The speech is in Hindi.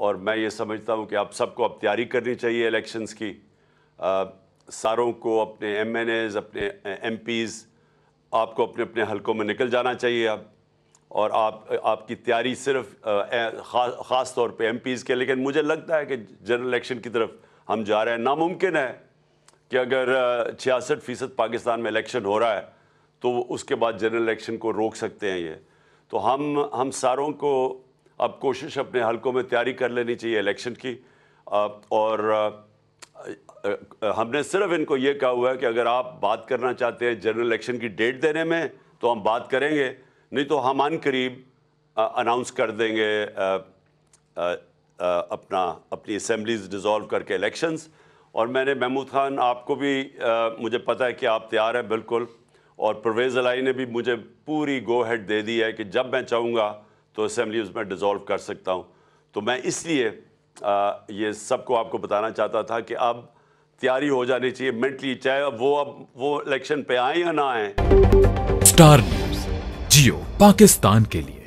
और मैं ये समझता हूँ कि आप सबको अब तैयारी करनी चाहिए इलेक्शंस की आ, सारों को अपने एम एन एज़ अपने एम पीज़ आपको अपने अपने हलकों में निकल जाना चाहिए अब और आप आपकी तैयारी सिर्फ ख़ास खा, तौर पे एम पीज़ के लेकिन मुझे लगता है कि जनरल इलेक्शन की तरफ हम जा रहे हैं नामुमकिन है कि अगर छियासठ फ़ीसद पाकिस्तान में इलेक्शन हो रहा है तो उसके बाद जनरल इलेक्शन को रोक सकते हैं ये तो हम हम सारों को अब कोशिश अपने हलकों में तैयारी कर लेनी चाहिए इलेक्शन की और हमने सिर्फ इनको ये कहा हुआ है कि अगर आप बात करना चाहते हैं जनरल इलेक्शन की डेट देने में तो हम बात करेंगे नहीं तो हम अन करीब अनाउंस कर देंगे आ, आ, आ, अपना अपनी असम्बलीज डिज़ोल्व करके इलेक्शंस और मैंने महमूद खान आपको भी मुझे पता है कि आप तैयार हैं बिल्कुल और परवेज़ अलाई ने भी मुझे पूरी गो हेड दे दी है कि जब मैं चाहूँगा तो असम्बली उसमें डिज़ोल्व कर सकता हूँ तो मैं इसलिए ये सबको आपको बताना चाहता था कि अब तैयारी हो जानी चाहिए मेंटली चाहे वो अब वो इलेक्शन पे आए या ना आए स्टार न्यूज जियो पाकिस्तान के लिए